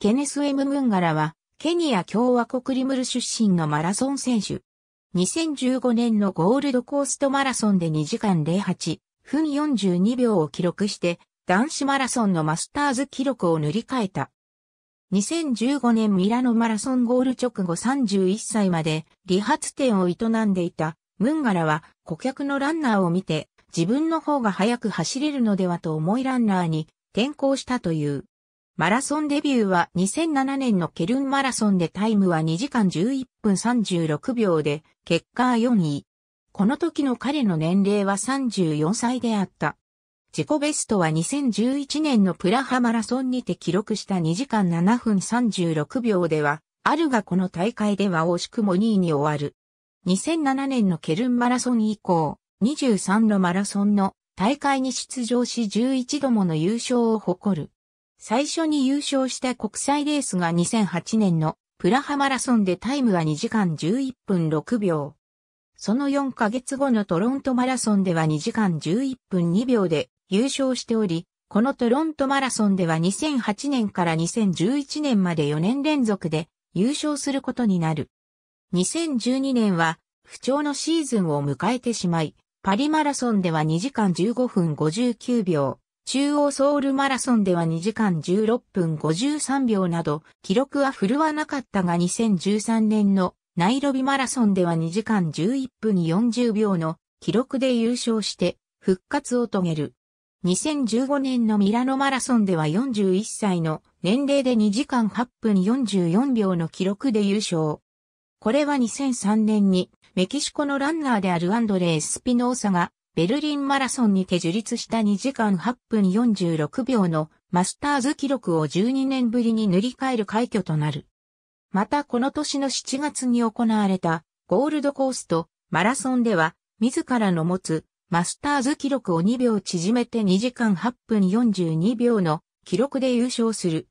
ケネス・エム・ムンガラは、ケニア共和国リムル出身のマラソン選手。2015年のゴールドコーストマラソンで2時間08分42秒を記録して、男子マラソンのマスターズ記録を塗り替えた。2015年ミラノマラソンゴール直後31歳まで理髪店を営んでいたムンガラは顧客のランナーを見て自分の方が早く走れるのではと思いランナーに転向したという。マラソンデビューは2007年のケルンマラソンでタイムは2時間11分36秒で、結果は4位。この時の彼の年齢は34歳であった。自己ベストは2011年のプラハマラソンにて記録した2時間7分36秒では、あるがこの大会では惜しくも2位に終わる。2007年のケルンマラソン以降、23のマラソンの大会に出場し11度もの優勝を誇る。最初に優勝した国際レースが2008年のプラハマラソンでタイムは2時間11分6秒。その4ヶ月後のトロントマラソンでは2時間11分2秒で優勝しており、このトロントマラソンでは2008年から2011年まで4年連続で優勝することになる。2012年は不調のシーズンを迎えてしまい、パリマラソンでは2時間15分59秒、中央ソウルマラソンでは2時間16分53秒など、記録は振るわなかったが2013年のナイロビマラソンでは2時間11分40秒の記録で優勝して復活を遂げる。2015年のミラノマラソンでは41歳の年齢で2時間8分44秒の記録で優勝。これは2003年にメキシコのランナーであるアンドレー・スピノーサがベルリンマラソンにて樹立した2時間8分46秒のマスターズ記録を12年ぶりに塗り替える快挙となる。またこの年の7月に行われたゴールドコーストマラソンでは自らの持つマスターズ記録を2秒縮めて2時間8分42秒の記録で優勝する。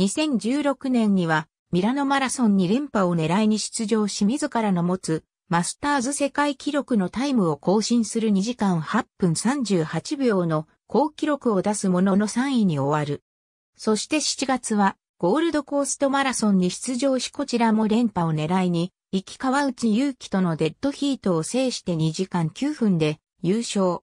2016年にはミラノマラソンに連覇を狙いに出場し自らの持つマスターズ世界記録のタイムを更新する2時間8分38秒の高記録を出すものの3位に終わる。そして7月はゴールドコーストマラソンに出場しこちらも連覇を狙いに、行き川内祐希とのデッドヒートを制して2時間9分で優勝。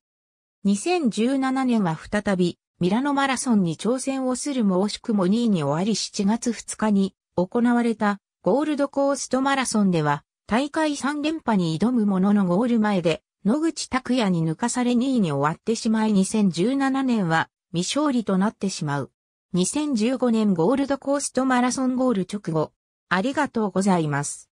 2017年は再びミラノマラソンに挑戦をするも惜しくも2位に終わり7月2日に行われたゴールドコーストマラソンでは大会3連覇に挑むもののゴール前で、野口拓也に抜かされ2位に終わってしまい2017年は未勝利となってしまう。2015年ゴールドコーストマラソンゴール直後。ありがとうございます。